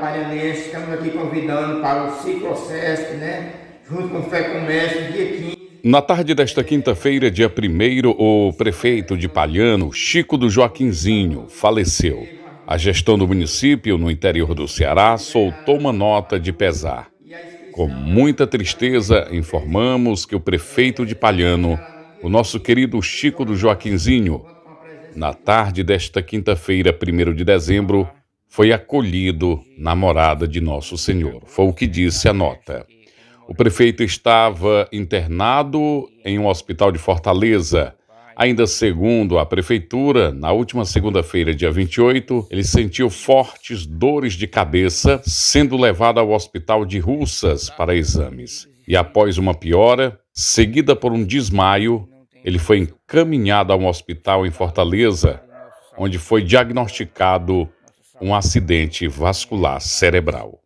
Marianense, estamos aqui convidando para o Ciclocesc, né? Junto com o Fé Comércio, dia 15. Na tarde desta quinta-feira, dia 1, o prefeito de Palhano, Chico do Joaquinzinho, faleceu. A gestão do município, no interior do Ceará, soltou uma nota de pesar. Com muita tristeza, informamos que o prefeito de Palhano, o nosso querido Chico do Joaquinzinho, na tarde desta quinta-feira, 1 de dezembro, foi acolhido na morada de Nosso Senhor. Foi o que disse a nota. O prefeito estava internado em um hospital de Fortaleza. Ainda segundo a prefeitura, na última segunda-feira, dia 28, ele sentiu fortes dores de cabeça, sendo levado ao hospital de Russas para exames. E após uma piora, seguida por um desmaio, ele foi encaminhado a um hospital em Fortaleza, onde foi diagnosticado um acidente vascular cerebral.